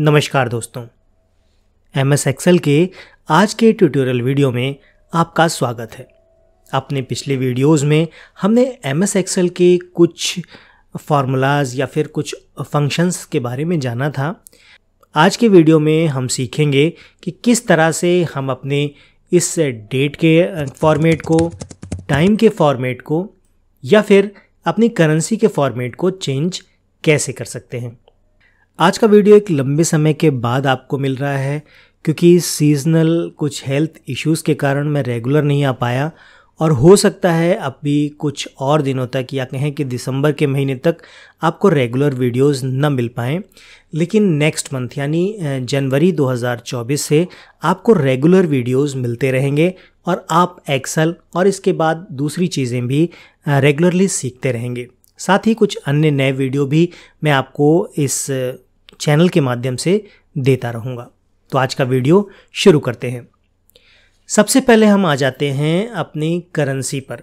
नमस्कार दोस्तों M S Excel के आज के ट्यूटोरियल वीडियो में आपका स्वागत है अपने पिछले वीडियोस में हमने एम एस एक्सेल के कुछ फार्मूलाज या फिर कुछ फंक्शंस के बारे में जाना था आज के वीडियो में हम सीखेंगे कि किस तरह से हम अपने इस डेट के फॉर्मेट को टाइम के फॉर्मेट को या फिर अपनी करेंसी के फॉर्मेट को चेंज कैसे कर सकते हैं आज का वीडियो एक लंबे समय के बाद आपको मिल रहा है क्योंकि सीजनल कुछ हेल्थ इश्यूज़ के कारण मैं रेगुलर नहीं आ पाया और हो सकता है अभी कुछ और दिनों तक या कहें कि दिसंबर के महीने तक आपको रेगुलर वीडियोस न मिल पाएँ लेकिन नेक्स्ट मंथ यानी जनवरी 2024 से आपको रेगुलर वीडियोस मिलते रहेंगे और आप एक्सल और इसके बाद दूसरी चीज़ें भी रेगुलरली सीखते रहेंगे साथ ही कुछ अन्य नए वीडियो भी मैं आपको इस चैनल के माध्यम से देता रहूँगा तो आज का वीडियो शुरू करते हैं सबसे पहले हम आ जाते हैं अपनी करेंसी पर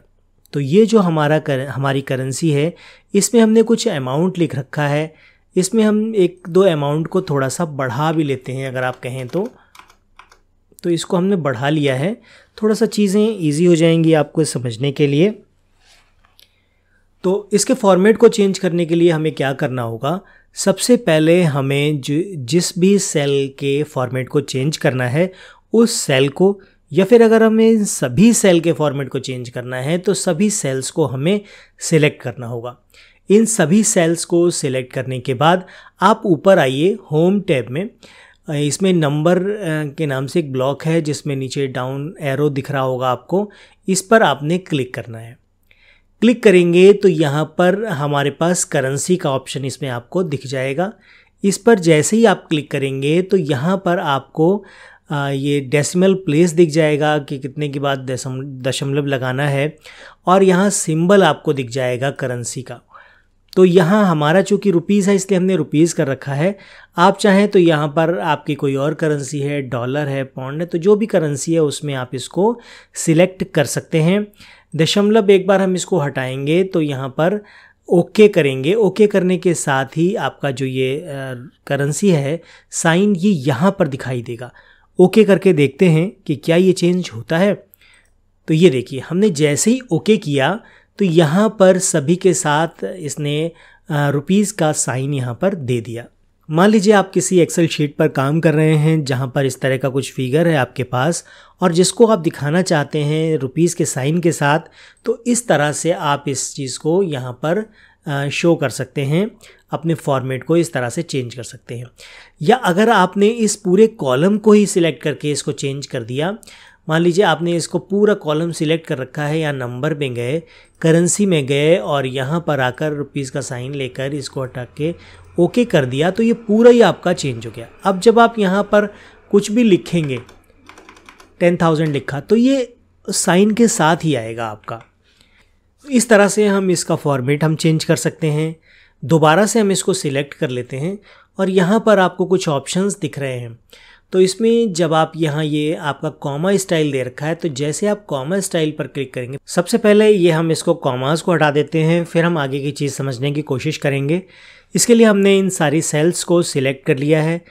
तो ये जो हमारा कर, हमारी करेंसी है इसमें हमने कुछ अमाउंट लिख रखा है इसमें हम एक दो अमाउंट को थोड़ा सा बढ़ा भी लेते हैं अगर आप कहें तो तो इसको हमने बढ़ा लिया है थोड़ा सा चीज़ें इजी हो जाएंगी आपको समझने के लिए तो इसके फॉर्मेट को चेंज करने के लिए हमें क्या करना होगा सबसे पहले हमें जिस भी सेल के फॉर्मेट को चेंज करना है उस सेल को या फिर अगर हमें सभी सेल के फॉर्मेट को चेंज करना है तो सभी सेल्स को हमें सिलेक्ट करना होगा इन सभी सेल्स को सिलेक्ट करने के बाद आप ऊपर आइए होम टैब में इसमें नंबर के नाम से एक ब्लॉक है जिसमें नीचे डाउन एरो दिख रहा होगा आपको इस पर आपने क्लिक करना है क्लिक करेंगे तो यहाँ पर हमारे पास करेंसी का ऑप्शन इसमें आपको दिख जाएगा इस पर जैसे ही आप क्लिक करेंगे तो यहाँ पर आपको ये डेसिमल प्लेस दिख जाएगा कि कितने के बाद दशमलव लगाना है और यहाँ सिंबल आपको दिख जाएगा करेंसी का तो यहाँ हमारा चूँकि रुपीज़ है इसलिए हमने रुपीज़ कर रखा है आप चाहें तो यहाँ पर आपकी कोई और करेंसी है डॉलर है पौंड है तो जो भी करेंसी है उसमें आप इसको सिलेक्ट कर सकते हैं दशमलव एक बार हम इसको हटाएंगे तो यहाँ पर ओके okay करेंगे ओके okay करने के साथ ही आपका जो ये करेंसी है साइन ये यहाँ पर दिखाई देगा ओके okay करके देखते हैं कि क्या ये चेंज होता है तो ये देखिए हमने जैसे ही ओके किया तो यहाँ पर सभी के साथ इसने रुपीस का साइन यहाँ पर दे दिया मान लीजिए आप किसी एक्सेल शीट पर काम कर रहे हैं जहाँ पर इस तरह का कुछ फिगर है आपके पास और जिसको आप दिखाना चाहते हैं रुपीज़ के साइन के साथ तो इस तरह से आप इस चीज़ को यहाँ पर शो कर सकते हैं अपने फॉर्मेट को इस तरह से चेंज कर सकते हैं या अगर आपने इस पूरे कॉलम को ही सिलेक्ट करके इसको चेंज कर दिया मान लीजिए आपने इसको पूरा कॉलम सिलेक्ट कर रखा है या नंबर में गए करेंसी में गए और यहाँ पर आकर रुपीज़ का साइन लेकर इसको हटा के ओके कर दिया तो ये पूरा ही आपका चेंज हो गया अब जब आप यहाँ पर कुछ भी लिखेंगे टेन थाउजेंड लिखा तो ये साइन के साथ ही आएगा आपका इस तरह से हम इसका फॉर्मेट हम चेंज कर सकते हैं दोबारा से हम इसको सिलेक्ट कर लेते हैं और यहाँ पर आपको कुछ ऑप्शंस दिख रहे हैं तो इसमें जब आप यहाँ ये आपका कॉमा स्टाइल दे रखा है तो जैसे आप कॉमा स्टाइल पर क्लिक करेंगे सबसे पहले ये हम इसको कॉमास को हटा देते हैं फिर हम आगे की चीज़ समझने की कोशिश करेंगे इसके लिए हमने इन सारी सेल्स को सिलेक्ट कर लिया है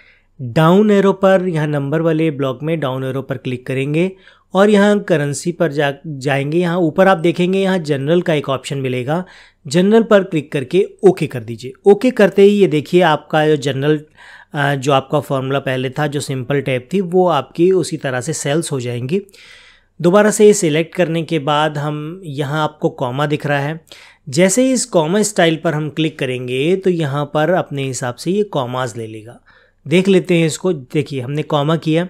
डाउन एरो पर यहाँ नंबर वाले ब्लॉक में डाउन एरो पर क्लिक करेंगे और यहाँ करेंसी पर जा जाएंगे यहाँ ऊपर आप देखेंगे यहाँ जनरल का एक ऑप्शन मिलेगा जनरल पर क्लिक करके ओके कर दीजिए ओके करते ही ये देखिए आपका जो जनरल जो आपका फॉर्मूला पहले था जो सिंपल टैप थी वो आपकी उसी तरह से सेल्स हो जाएंगी दोबारा से ये सिलेक्ट करने के बाद हम यहाँ आपको कॉमा दिख रहा है जैसे ही इस कॉमा स्टाइल पर हम क्लिक करेंगे तो यहाँ पर अपने हिसाब से ये कॉमाज ले लेगा देख लेते हैं इसको देखिए हमने कॉमा किया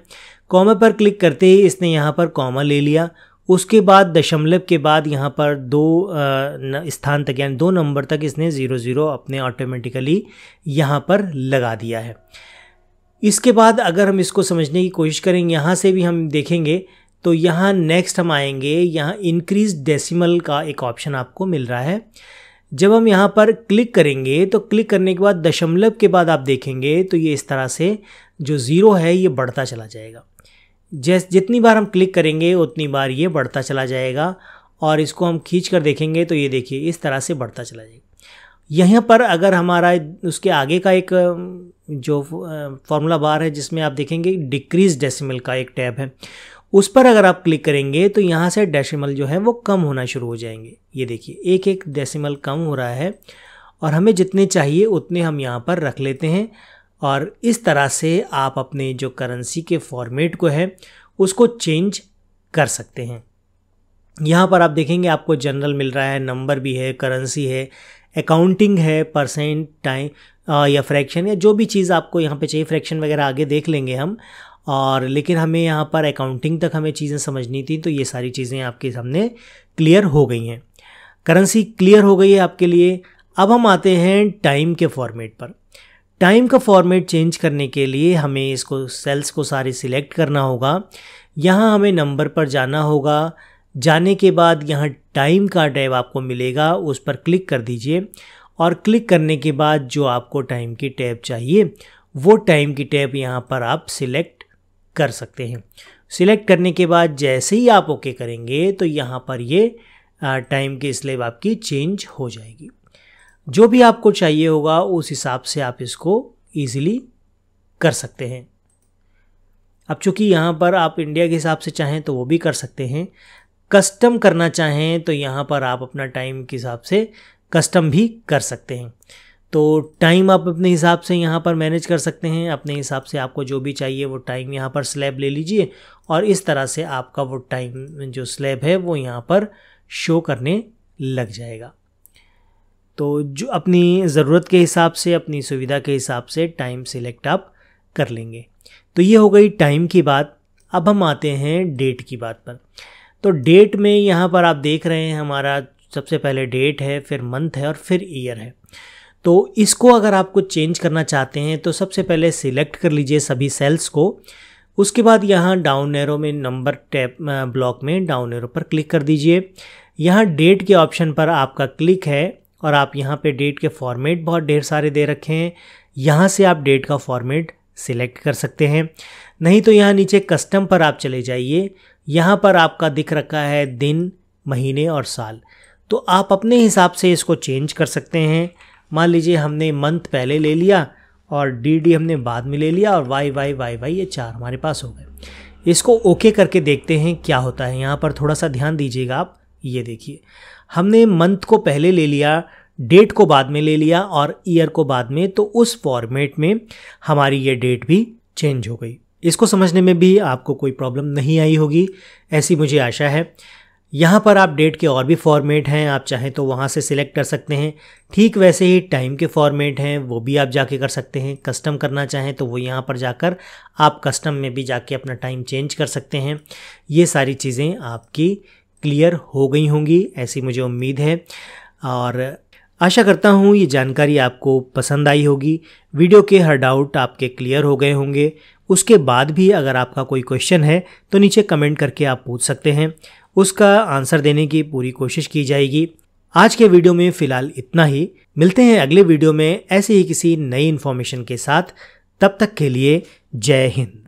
कॉमा पर क्लिक करते ही इसने यहाँ पर कॉमा ले लिया उसके बाद दशमलव के बाद यहाँ पर दो स्थान तक यानी दो नंबर तक इसने ज़ीरो ज़ीरो अपने ऑटोमेटिकली यहाँ पर लगा दिया है इसके बाद अगर हम इसको समझने की कोशिश करें यहाँ से भी हम देखेंगे तो यहाँ नेक्स्ट हम आएंगे यहाँ इंक्रीज डेसिमल का एक ऑप्शन आपको मिल रहा है जब हम यहाँ पर क्लिक करेंगे तो क्लिक करने के बाद दशमलव के बाद आप देखेंगे तो ये इस तरह से जो ज़ीरो है ये बढ़ता चला जाएगा जैस जितनी बार हम क्लिक करेंगे उतनी बार ये बढ़ता चला जाएगा और इसको हम खींच कर देखेंगे तो ये देखिए इस तरह से बढ़ता चला जाएगा यहाँ पर अगर हमारा उसके आगे का एक जो फॉर्मूला बार है जिसमें आप देखेंगे डिक्रीज डेसिमल का एक टैब है उस पर अगर आप क्लिक करेंगे तो यहाँ से डेसिमल जो है वो कम होना शुरू हो जाएंगे ये देखिए एक एक डेसिमल कम हो रहा है और हमें जितने चाहिए उतने हम यहाँ पर रख लेते हैं और इस तरह से आप अपने जो करेंसी के फॉर्मेट को है उसको चेंज कर सकते हैं यहाँ पर आप देखेंगे आपको जनरल मिल रहा है नंबर भी है करेंसी है अकाउंटिंग है परसेंट टाइम या फ्रैक्शन या जो भी चीज़ आपको यहाँ पे चाहिए फ्रैक्शन वगैरह आगे देख लेंगे हम और लेकिन हमें यहाँ पर अकाउंटिंग तक हमें चीज़ें समझनी थी तो ये सारी चीज़ें आपके सामने क्लियर हो गई हैं करेंसी क्लियर हो गई है आपके लिए अब हम आते हैं टाइम के फॉर्मेट पर टाइम का फॉर्मेट चेंज करने के लिए हमें इसको सेल्स को सारे सिलेक्ट करना होगा यहाँ हमें नंबर पर जाना होगा जाने के बाद यहाँ टाइम का टैब आपको मिलेगा उस पर क्लिक कर दीजिए और क्लिक करने के बाद जो आपको टाइम की टैब चाहिए वो टाइम की टैब यहाँ पर आप सिलेक्ट कर सकते हैं सिलेक्ट करने के बाद जैसे ही आप ओके करेंगे तो यहाँ पर ये टाइम की स्लेब आपकी चेंज हो जाएगी जो भी आपको चाहिए होगा उस हिसाब से आप इसको ईजिली कर सकते हैं अब चूंकि यहाँ पर आप इंडिया के हिसाब से चाहें तो वो भी कर सकते हैं कस्टम करना चाहें तो यहाँ पर आप अपना टाइम के हिसाब से कस्टम भी कर सकते हैं तो टाइम आप अपने हिसाब से यहाँ पर मैनेज कर सकते हैं अपने हिसाब से आपको जो भी चाहिए वो टाइम यहाँ पर स्लैब ले लीजिए और इस तरह से आपका वो टाइम जो स्लैब है वो यहाँ पर शो करने लग जाएगा तो जो अपनी ज़रूरत के हिसाब से अपनी सुविधा के हिसाब से टाइम सिलेक्ट आप कर लेंगे तो ये हो गई टाइम की बात अब हम आते हैं डेट की बात पर तो डेट में यहाँ पर आप देख रहे हैं हमारा सबसे पहले डेट है फिर मंथ है और फिर ईयर है तो इसको अगर आपको चेंज करना चाहते हैं तो सबसे पहले सिलेक्ट कर लीजिए सभी सेल्स को उसके बाद यहाँ डाउन एरो में नंबर टैप ब्लॉक में डाउन एरो पर क्लिक कर दीजिए यहाँ डेट के ऑप्शन पर आपका क्लिक है और आप यहाँ पे डेट के फॉर्मेट बहुत ढेर सारे दे रखे हैं यहाँ से आप डेट का फॉर्मेट सिलेक्ट कर सकते हैं नहीं तो यहाँ नीचे कस्टम पर आप चले जाइए यहाँ पर आपका दिख रखा है दिन महीने और साल तो आप अपने हिसाब से इसको चेंज कर सकते हैं मान लीजिए हमने मंथ पहले ले लिया और डी डी हमने बाद में ले लिया और वाई वाई वाई वाई ये चार हमारे पास हो गए इसको ओके करके देखते हैं क्या होता है यहाँ पर थोड़ा सा ध्यान दीजिएगा आप ये देखिए हमने मंथ को पहले ले लिया डेट को बाद में ले लिया और ईयर को बाद में तो उस फॉर्मेट में हमारी ये डेट भी चेंज हो गई इसको समझने में भी आपको कोई प्रॉब्लम नहीं आई होगी ऐसी मुझे आशा है यहाँ पर आप डेट के और भी फॉर्मेट हैं आप चाहें तो वहाँ से सिलेक्ट कर सकते हैं ठीक वैसे ही टाइम के फॉर्मेट हैं वो भी आप जाके कर सकते हैं कस्टम करना चाहें तो वो यहाँ पर जाकर आप कस्टम में भी जाके अपना टाइम चेंज कर सकते हैं ये सारी चीज़ें आपकी क्लियर हो गई होंगी ऐसी मुझे उम्मीद है और आशा करता हूँ ये जानकारी आपको पसंद आई होगी वीडियो के हर डाउट आपके क्लियर हो गए होंगे उसके बाद भी अगर आपका कोई क्वेश्चन है तो नीचे कमेंट करके आप पूछ सकते हैं उसका आंसर देने की पूरी कोशिश की जाएगी आज के वीडियो में फ़िलहाल इतना ही मिलते हैं अगले वीडियो में ऐसे ही किसी नई इन्फॉर्मेशन के साथ तब तक के लिए जय हिंद